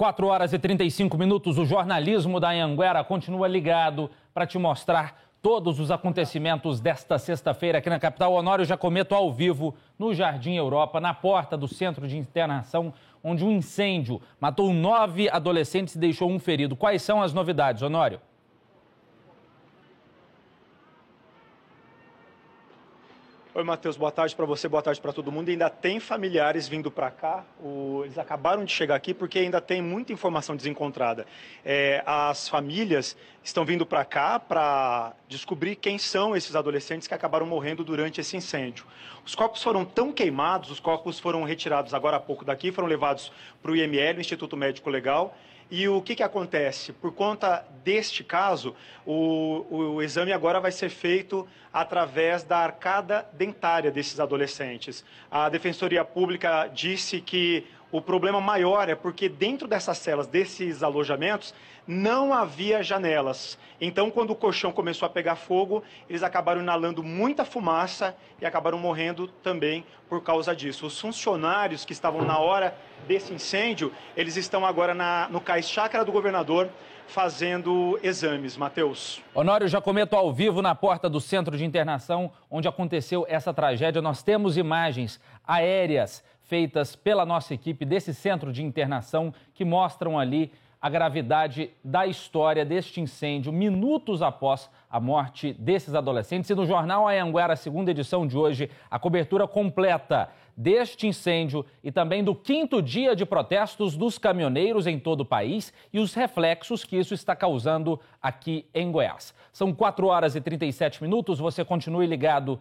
4 horas e 35 minutos, o jornalismo da Anguera continua ligado para te mostrar todos os acontecimentos desta sexta-feira aqui na capital. Honório Jacometo ao vivo no Jardim Europa, na porta do centro de internação, onde um incêndio matou nove adolescentes e deixou um ferido. Quais são as novidades, Honório? Oi, Matheus, boa tarde para você, boa tarde para todo mundo. Ainda tem familiares vindo para cá, o... eles acabaram de chegar aqui porque ainda tem muita informação desencontrada. É, as famílias estão vindo para cá para descobrir quem são esses adolescentes que acabaram morrendo durante esse incêndio. Os corpos foram tão queimados, os corpos foram retirados agora há pouco daqui, foram levados para o IML, Instituto Médico Legal, e o que, que acontece? Por conta deste caso, o, o exame agora vai ser feito através da arcada dentária desses adolescentes. A Defensoria Pública disse que o problema maior é porque dentro dessas celas, desses alojamentos, não havia janelas. Então, quando o colchão começou a pegar fogo, eles acabaram inalando muita fumaça e acabaram morrendo também por causa disso. Os funcionários que estavam na hora desse incêndio, eles estão agora na, no cais chácara do governador fazendo exames, Matheus. Honório já comento ao vivo na porta do centro de internação onde aconteceu essa tragédia. Nós temos imagens aéreas feitas pela nossa equipe desse centro de internação que mostram ali a gravidade da história deste incêndio minutos após a morte desses adolescentes. E no Jornal Ayanguera, segunda edição de hoje, a cobertura completa deste incêndio e também do quinto dia de protestos dos caminhoneiros em todo o país e os reflexos que isso está causando aqui em Goiás. São 4 horas e 37 minutos, você continue ligado